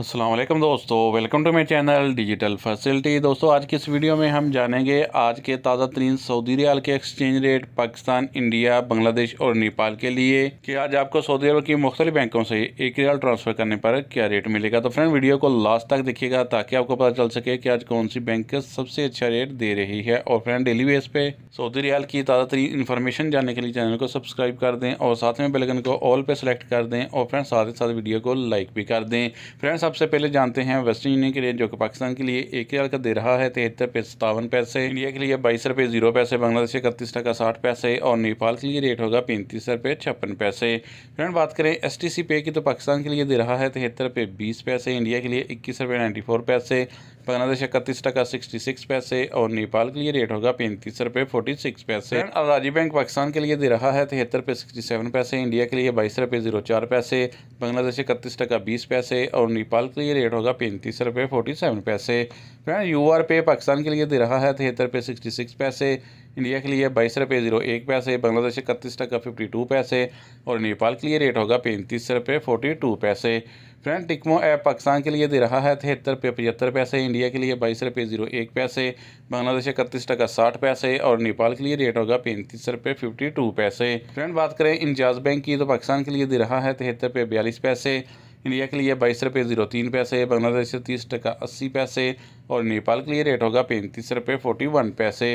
असलम दोस्तों welcome to my channel digital facility दोस्तों आज की इस वीडियो में हम जानेंगे आज के ताज़ा तरीन सऊदी रियाल के exchange rate Pakistan India Bangladesh और नेपाल के लिए कि आज आपको सऊदी अरब की मुख्तलि बैंकों से एक रियाल ट्रांसफ़र करने पर क्या रेट मिलेगा तो फ्रेंड वीडियो को लास्ट तक देखिएगा ताकि आपको पता चल सके कि आज कौन सी बैंक सबसे अच्छा रेट दे रही है और फ्रेंड डेली बेस पे सऊदी रियाल की ताज़ा तरीन इन्फॉर्मेशन जानने के लिए चैनल को सब्सक्राइब कर दें और साथ में बेलगन को ऑल पे सेलेक्ट कर दें और फ्रेंड साथ ही साथ वीडियो को लाइक भी कर दें फ्रेंड्स सबसे पहले जानते हैं वेस्ट इंडीज के रेट जो कि पाकिस्तान के लिए एक रियाल का दे रहा है तिहत्तर रुपये सत्तावन पैसे इंडिया के लिए बाईस रुपये जीरो पैसे बांग्लादेश के इकतीस टका साठ पैसे और नेपाल के लिए रेट होगा पैंतीस रुपये छप्पन पैसे फ्रेंड बात करें एस टी सी पे की तो पाकिस्तान के लिए दे रहा है तिहत्तर रुपये बीस पैसे इंडिया के लिए इक्कीस रुपये नाइन्टी फोर पैसे बांग्लादेश इकतीस टका सिक्सटी सिक्स पैसे और नेपाल के लिए रेट होगा पैंतीस रुपये फोर्टी सिक्स पैसे राज्य राजीव बैंक पाकिस्तान के लिए दे रहा है तिहत्तर रुपये सिक्सटी सेवन पैसे इंडिया के लिए बाईस रुपये जीरो चार पैसे बांग्लादेश इकतीस टका बीस पैसे और नेपाल के लिए रेट होगा पैंतीस रुपये फोर्टी सेवन पैसे फ्रेंड यू आर पे पाकिस्तान के लिए दे रहा है तिहत्तर रुपये सिक्सटी सिक्स पैसे इंडिया के लिए बाईस रुपये जीरो एक पैसे बांग्लादेश इकतीस टका फिफ्टी टू पैसे और नेपाल के लिए रेट होगा पैंतीस रुपये फोर्टी टू पैसे फ्रेंड टिकमो ऐप पाकिस्तान के लिए दे रहा है तिहत्तर रुपये पचहत्तर पैसे इंडिया के लिए बाईस रुपये ज़ीरो एक पैसे बांग्लादेश इकतीस टका साठ पैसे और नेपाल के लिए रेट होगा पैंतीस रुपये फिफ्टी टू पैसे फ्रेंड बात करें इंजाज बैंक की तो पाकिस्तान के लिए दे रहा है तिहत्तर रुपये बयालीस पैसे इंडिया के लिए बाईस रुपये ज़ीरो तीन पैसे बांग्लादेश से तीस टका अस्सी पैसे और नेपाल के लिए रेट होगा पैंतीस रुपये फोर्टी वन पैसे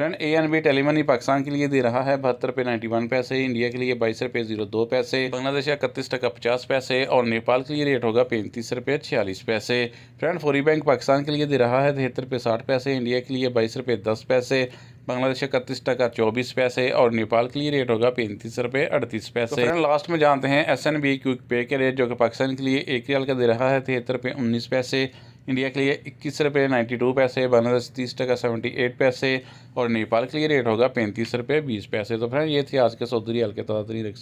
फ्रेंड ए एन बी टेलीमनी पाकिस्तान के लिए दे रहा है बहत्तर रुपये नाइन्टी वन पैसे इंडिया के लिए बाईस रुपये जीरो दो पैसे बांग्लादेश का इकतीस टका पचास पैसे और नेपाल के लिए रेट होगा पैंतीस रुपये छियालीस पैसे फ्रेंड फोरी बैंक पाकिस्तान के लिए दे रहा है तिहत्तर रुपये साठ पैसे इंडिया के लिए बाईस रुपये दस पैसे बांग्लादेश इकतीस टका चौबीस पैसे और नेपाल के लिए रेट होगा पैंतीस रुपये अड़तीस पैसे तो लास्ट में जानते हैं एस एन बी क्विक पे के रेट जो कि पाकिस्तान के लिए एक रियाल का दे रहा है तिहत्तर रुपये उन्नीस पैसे इंडिया के लिए इक्कीस रुपये नाइन्टी टू पैसे बनारस तीस टका सेवेंटी एट पैसे और नेपाल के लिए रेट होगा पैंतीस रुपये बीस पैसे तो फ्रेंड ये थी आज के सौदरी हल्के तादातरी